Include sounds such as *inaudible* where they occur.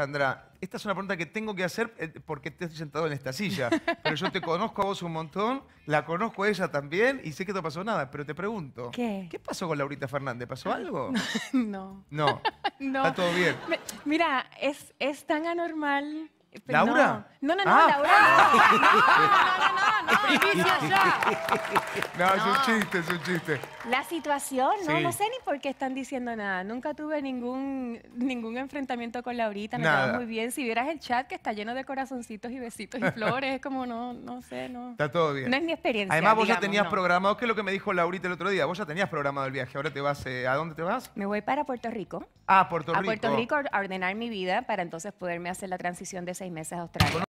Sandra, esta es una pregunta que tengo que hacer porque te estoy sentado en esta silla, pero yo te conozco a vos un montón, la conozco a ella también y sé que no pasó nada, pero te pregunto, ¿qué, ¿qué pasó con Laurita Fernández? ¿Pasó algo? No. No. Está todo bien. mira, es, es tan anormal. ¿Laura? No, no, no, Laura. no, no, no, *laughs* No, es un chiste, es un chiste. La situación, no, sé ni por qué están diciendo nada. Nunca tuve ningún, ningún enfrentamiento con Laurita, me Nada. muy bien. Si vieras el chat que está lleno de corazoncitos y besitos y *laughs* flores, es como no, no sé, no. Está todo bien. No es mi experiencia. Además, vos ya tenías programado, que es lo que me dijo Laurita el otro día? Vos ya tenías programado el viaje, ahora te vas, eh, ¿a dónde te vas? Me voy para Puerto Rico. Ah, Puerto Rico. a Puerto Rico a ordenar mi vida para entonces poderme hacer la transición de seis meses a Australia.